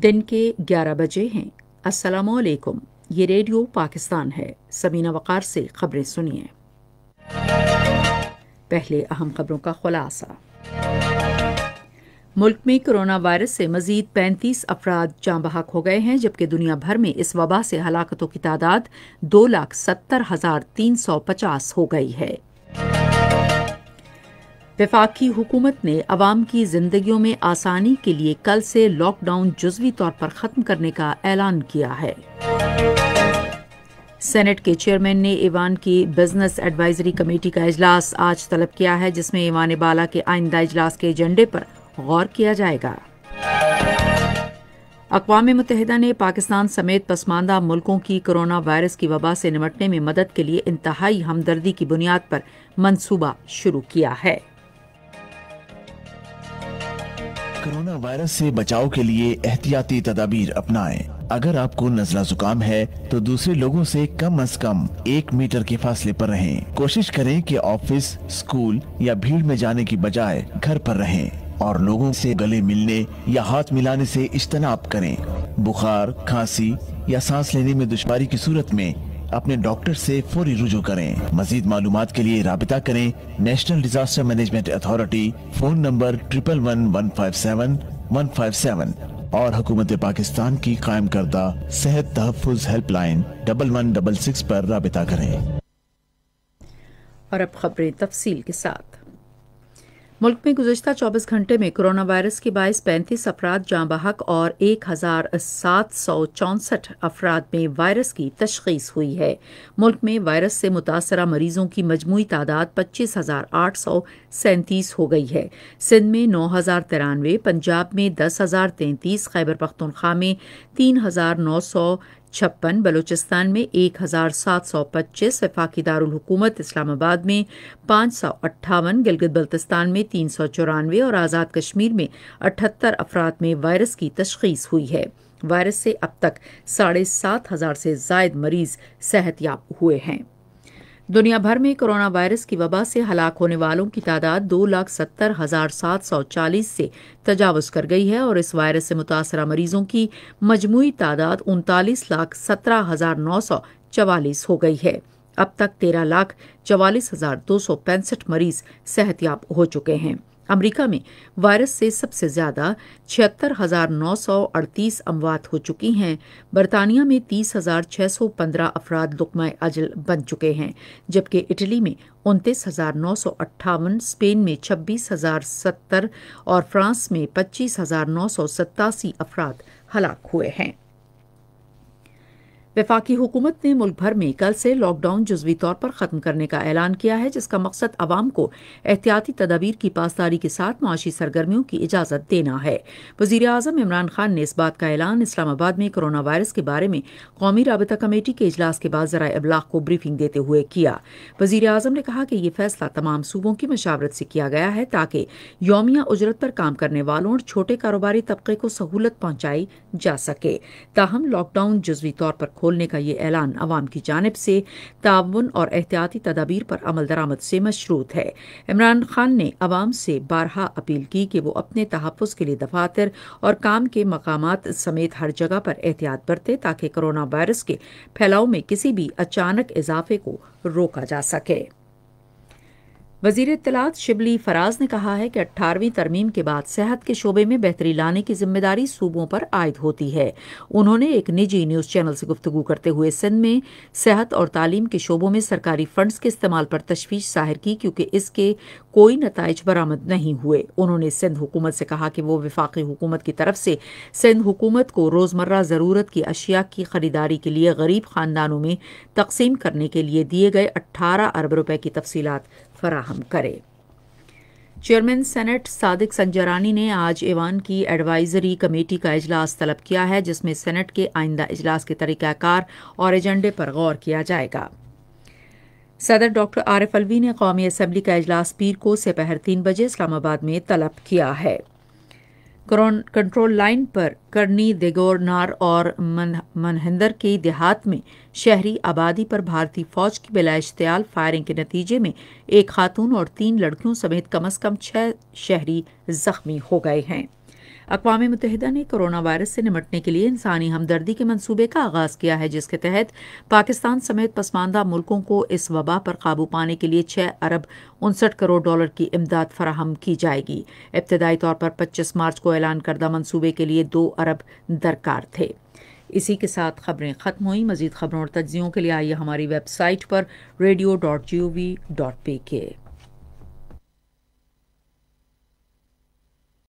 दिन के 11 बजे हैं अस्सलाम वालेकुम ये रेडियो पाकिस्तान है समीना वकार से खबरें सुनिए पहले अहम खबरों का खुलासा मुल्क में कोरोना वायरस से मजीद पैंतीस अफराद जाँ बहक हो गए हैं जबकि दुनिया भर में इस वबा से हलाकतों की तादाद दो लाख सत्तर हजार तीन सौ पचास हो गई है विफाकी हुकूमत ने अवाम की जिंदगियों में आसानी के लिए कल से लॉकडाउन जुजवी तौर पर खत्म करने का ऐलान किया है सेनेट के चेयरमैन ने ईवान की बिजनेस एडवाइजरी कमेटी का इजलास आज तलब किया है जिसमें ईवान बाला के आइंदा इजलास के एजेंडे पर गौर किया जाएगा अकवा मुतहदा ने पाकिस्तान समेत पसमानदा मुल्कों की कोरोना वायरस की वबा से निमटने में मदद के लिए इंतहाई हमदर्दी की बुनियाद पर मनसूबा शुरू किया है कोरोना वायरस से बचाव के लिए एहतियाती तदाबीर अपनाएं। अगर आपको नजला जुकाम है तो दूसरे लोगों से कम अज कम एक मीटर के फासले पर रहें। कोशिश करें कि ऑफिस स्कूल या भीड़ में जाने की बजाय घर पर रहें और लोगों से गले मिलने या हाथ मिलाने से इज्तनाब करें बुखार खांसी या सांस लेने में दुश्वारी की सूरत में अपने डॉक्टर से फौरी रुजू करें मजीद मालूम के लिए रबता करें national disaster management authority phone number triple one one five seven one five seven और हुकूमत पाकिस्तान की कायम करदा सेहत तहफ़ helpline double one double six पर रबता करें और अब खबरें तफसील के साथ मुल्क में गुजशत 24 घंटे में कोरोना वायरस के बायस पैंतीस अफराद जाँ बहक और एक हज़ार सात सौ चौंसठ अफराद में वायरस की तशखीस हुई है मुल्क में वायरस से मुतासरा मरीजों की मजमू तादाद पच्चीस हज़ार आठ सौ सैंतीस हो गई है सिंध में नौ हज़ार तिरानवे पंजाब में दस हज़ार तैंतीस खैबर पख्तनख्वा में तीन हज़ार नौ सौ छप्पन बलूचिस्तान में 1725 वफाकी दारकूमत इस्लामाबाद में पाँच सौ अट्ठावन गिलगित बल्तिस्तान में तीन सौ चौरानवे और आज़ाद कश्मीर में अठहत्तर अफराद में वायरस की तशखीस हुई है वायरस से अब तक साढ़े सात हज़ार से जायद मरीज सेहतयाब हुए हैं दुनिया भर में कोरोना वायरस की वबा से हलाक होने वालों की तादाद दो लाख सत्तर हजार सात सौ चालीस से तजावज कर गई है और इस वायरस से मुतासर मरीजों की मजमू तादाद उनतालीस लाख सत्रह हजार नौ सौ चवालीस हो गई है अब तक तेरह लाख चवालीस हजार दो सौ पैंसठ मरीज सेहतियाब हो चुके हैं अमेरिका में वायरस से सबसे ज़्यादा छिहत्तर हज़ार नौ सौ अड़तीस अमवात हो चुकी हैं बरतानिया में तीस हज़ार छह सौ पंद्रह अफराद लुकमा अजल बन चुके हैं जबकि इटली में उनतीस हज़ार नौ सौ अट्ठावन स्पेन में छब्बीस हज़ार सत्तर और फ्रांस में पच्चीस हज़ार नौ सौ सत्तासी अफराद हलाक हुए हैं वफाकी हुकूमत ने मुल्क भर में कल से लॉकडाउन जजवी तौर पर ख़त्म करने का ऐलान किया है जिसका मकसद अवाम को एहतियाती तदाबीर की पासदारी के साथ माशी सरगर्मियों की इजाज़त देना है वजीर अजम इमरान खान ने इस बात का ऐलान इस्लामाबाद में कोरोना वायरस के बारे में कौमी रबता कमेटी के अजलास के बाद जरा अबलाक को ब्रीफिंग देते हुए किया वजीर अजम ने कहा कि यह फैसला तमाम सूबों की मशावरत से किया गया है ताकि योमिया उजरत पर काम करने वालों और छोटे कारोबारी तबके को सहूलत पहुंचाई जा सके ताहम लॉकडाउन जजवी तौर पर खोल खोलने का ये ऐलान अवाम की जानब से ताउन और एहतियाती तदाबीर पर अमल दरामद से मशरूत है इमरान खान ने अवाम से बारहा अपील की कि वो अपने तहफ़ के लिए दफातर और काम के मकाम समेत हर जगह पर एहतियात बरते ताकि कोरोना वायरस के फैलाव में किसी भी अचानक इजाफे को रोका जा सके वजीर इतलात शिबली फराज ने कहा है कि 18वीं तरमीम के बाद सेहत के शोबे में बेहतरी लाने की जिम्मेदारी सूबों पर आयद होती है उन्होंने एक निजी न्यूज़ चैनल से गुफ्तु करते हुए सिंध में सेहत और तालीम के शोबों में सरकारी फंड्स के इस्तेमाल पर तशवीश जाहिर की क्योंकि इसके कोई नतज बरामद नहीं हुए उन्होंने सिंध हुकूमत से कहा कि वो विफाकी हुकूमत की तरफ से सिंध हुकूमत को रोज़मर्रा ज़रूरत की अशिया की खरीदारी के लिए गरीब खानदानों में तकसीम करने के लिए दिए गए अट्ठारह अरब रुपये की तफसीत फराहम करे चेयरमैन सेनेट सादिक संजरानी ने आज ईवान की एडवाइजरी कमेटी का इजलास तलब किया है जिसमें सेनेट के आइंदा इजलास के तरीक़ाकार और एजेंडे पर गौर किया जाएगा सदर डॉक्टर आरिफ अलवी ने कौमी असम्बली का इजलास पीर को सपहर तीन बजे इस्लामाबाद में तलब किया है कंट्रोल लाइन पर करनी देगोरनार और मनहिंदर के देहात में शहरी आबादी पर भारतीय फौज की बिलाश्तियाल फायरिंग के नतीजे में एक खातून और तीन लड़कियों समेत कम अज कम छह शहरी जख्मी हो गए हैं अकवा मुतहदा ने कोरोना वायरस से निमटने के लिए इंसानी हमदर्दी के मनसूबे का आगाज़ किया है जिसके तहत पाकिस्तान समेत पसमानदा मुल्कों को इस वबा पर काबू पाने के लिए छह अरब उनसठ करोड़ डॉलर की इमदाद फराहम की जाएगी इब्तदाई तौर पर पच्चीस मार्च को ऐलान करदा मनसूबे के लिए दो अरब दरकार थे इसी के साथ खबरें ख़त्म हुई मजीद खबरों और तजियों के लिए आइए हमारी वेबसाइट पर radio dot G O V dot P के